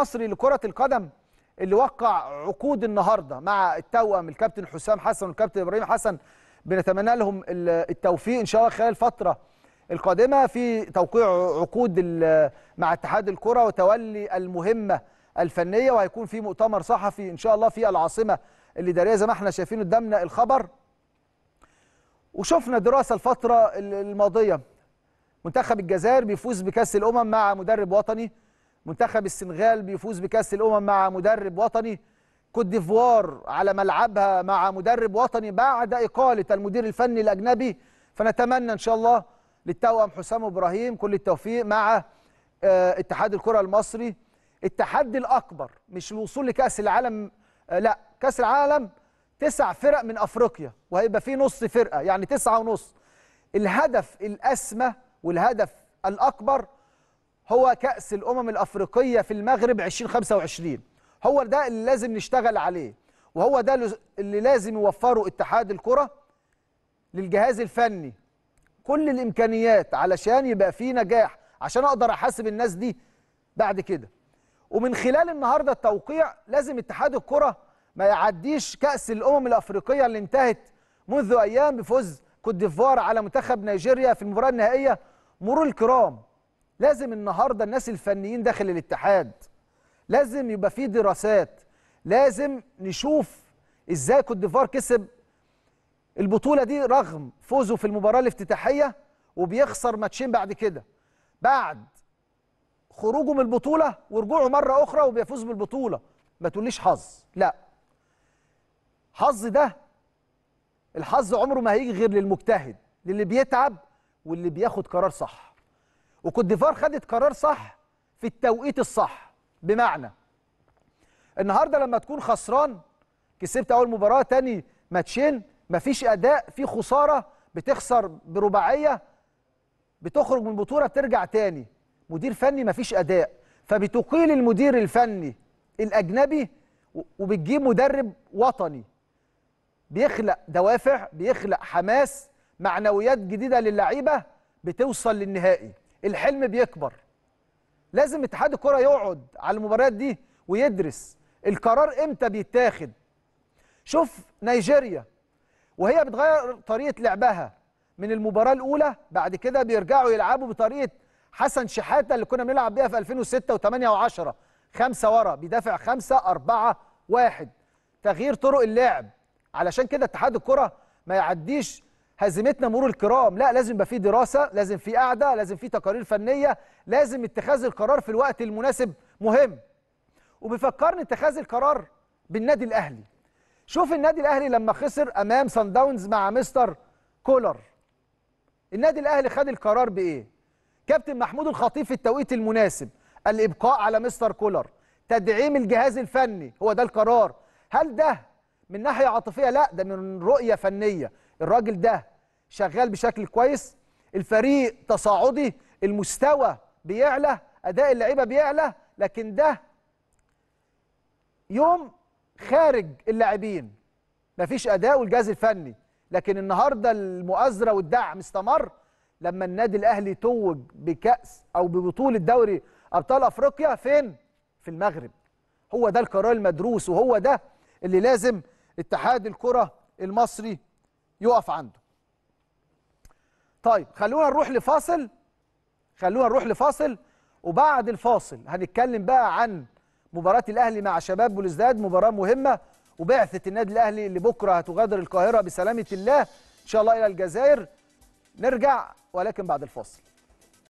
المصري لكرة القدم اللي وقع عقود النهارده مع التوأم الكابتن حسام حسن والكابتن ابراهيم حسن بنتمنى لهم التوفيق ان شاء الله خلال الفتره القادمه في توقيع عقود مع اتحاد الكره وتولي المهمه الفنيه وهيكون في مؤتمر صحفي ان شاء الله في العاصمه الاداريه زي ما احنا شايفين قدامنا الخبر وشفنا دراسه الفتره الماضيه منتخب الجزائر بيفوز بكاس الامم مع مدرب وطني منتخب السنغال بيفوز بكاس الامم مع مدرب وطني كوت ديفوار على ملعبها مع مدرب وطني بعد اقاله المدير الفني الاجنبي فنتمنى ان شاء الله للتوأم حسام ابراهيم كل التوفيق مع آه، اتحاد الكره المصري التحدي الاكبر مش الوصول لكاس العالم آه، لا كاس العالم تسع فرق من افريقيا وهيبقى في نص فرقه يعني تسعه ونص الهدف الاسمى والهدف الاكبر هو كأس الأمم الأفريقية في المغرب 2025 هو ده اللي لازم نشتغل عليه وهو ده اللي لازم يوفره اتحاد الكرة للجهاز الفني كل الإمكانيات علشان يبقى فيه نجاح عشان أقدر أحاسب الناس دي بعد كده ومن خلال النهاردة التوقيع لازم اتحاد الكرة ما يعديش كأس الأمم الأفريقية اللي انتهت منذ أيام بفوز كوت ديفوار على منتخب نيجيريا في المباراة النهائية مرور الكرام لازم النهارده الناس الفنيين داخل الاتحاد لازم يبقى في دراسات لازم نشوف ازاي كوت ديفوار كسب البطوله دي رغم فوزه في المباراه الافتتاحيه وبيخسر ماتشين بعد كده بعد خروجه من البطوله ورجوعه مره اخرى وبيفوز بالبطوله ما تقوليش حظ لا حظ ده الحظ عمره ما هيجي غير للمجتهد للي بيتعب واللي بياخد قرار صح وكوت ديفوار خدت قرار صح في التوقيت الصح بمعنى النهارده لما تكون خسران كسبت اول مباراه تاني ماتشين مفيش اداء في خساره بتخسر برباعيه بتخرج من البطوله بترجع تاني مدير فني مفيش اداء فبتقيل المدير الفني الاجنبي وبتجيب مدرب وطني بيخلق دوافع بيخلق حماس معنويات جديده للعيبه بتوصل للنهائي الحلم بيكبر لازم اتحاد الكره يقعد على المباريات دي ويدرس القرار امتى بيتاخد شوف نيجيريا وهي بتغير طريقه لعبها من المباراه الاولى بعد كده بيرجعوا يلعبوا بطريقه حسن شحاته اللي كنا بنلعب بيها في 2006 و8 و10 خمسه ورا بيدافع خمسه اربعه واحد تغيير طرق اللعب علشان كده اتحاد الكره ما يعديش هزيمتنا مرور الكرام لا لازم يبقى في دراسه لازم في قاعده لازم في تقارير فنيه لازم اتخاذ القرار في الوقت المناسب مهم وبيفكرني اتخاذ القرار بالنادي الاهلي شوف النادي الاهلي لما خسر امام سان داونز مع مستر كولر النادي الاهلي خد القرار بايه كابتن محمود الخطيب في التوقيت المناسب الابقاء على مستر كولر تدعيم الجهاز الفني هو ده القرار هل ده من ناحيه عاطفيه لا ده من رؤيه فنيه الراجل ده شغال بشكل كويس الفريق تصاعدي المستوى بيعلى اداء اللعيبه بيعلى لكن ده يوم خارج اللاعبين مفيش اداء والجهاز الفني لكن النهارده المؤازره والدعم استمر لما النادي الاهلي توج بكاس او ببطوله دوري ابطال افريقيا فين في المغرب هو ده القرار المدروس وهو ده اللي لازم اتحاد الكره المصري يقف عنده طيب خلونا نروح لفاصل خلونا نروح لفاصل وبعد الفاصل هنتكلم بقى عن مباراة الأهلي مع شباب بلوزداد مباراة مهمة وبعثة النادي الأهلي اللي بكرة هتغادر القاهرة بسلامة الله إن شاء الله إلى الجزائر نرجع ولكن بعد الفاصل